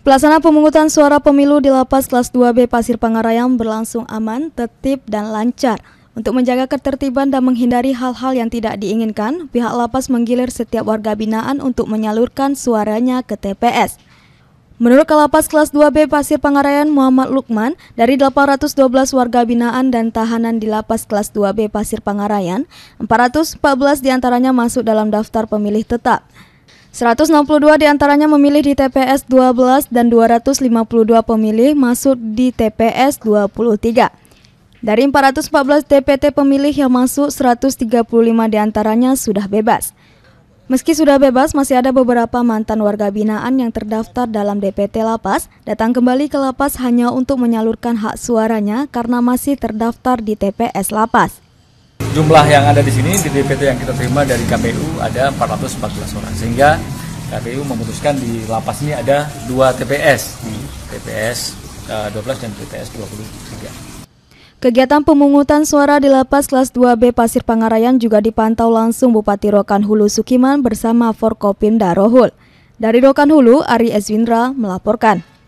Pelaksana pemungutan suara pemilu di lapas kelas 2B Pasir Pangarayam berlangsung aman, tertib, dan lancar. Untuk menjaga ketertiban dan menghindari hal-hal yang tidak diinginkan, pihak lapas menggilir setiap warga binaan untuk menyalurkan suaranya ke TPS. Menurut Kalapas Kelas 2B Pasir Pangarayan Muhammad Lukman, dari 812 warga binaan dan tahanan di Lapas Kelas 2B Pasir Pangarayan, 414 diantaranya masuk dalam daftar pemilih tetap. 162 diantaranya memilih di TPS 12 dan 252 pemilih masuk di TPS 23. Dari 414 DPT pemilih yang masuk, 135 diantaranya sudah bebas. Meski sudah bebas, masih ada beberapa mantan warga binaan yang terdaftar dalam DPT Lapas datang kembali ke Lapas hanya untuk menyalurkan hak suaranya karena masih terdaftar di TPS Lapas jumlah yang ada di sini di DPT yang kita terima dari KPU ada 414 orang sehingga KPU memutuskan di lapas ini ada dua TPS TPS 12 dan TPS 23. Kegiatan pemungutan suara di lapas kelas 2B Pasir Pangarayan juga dipantau langsung Bupati Rokan Hulu Sukiman bersama Forkopimda Rohul. Dari Rokan Hulu, Ari Eswindra melaporkan.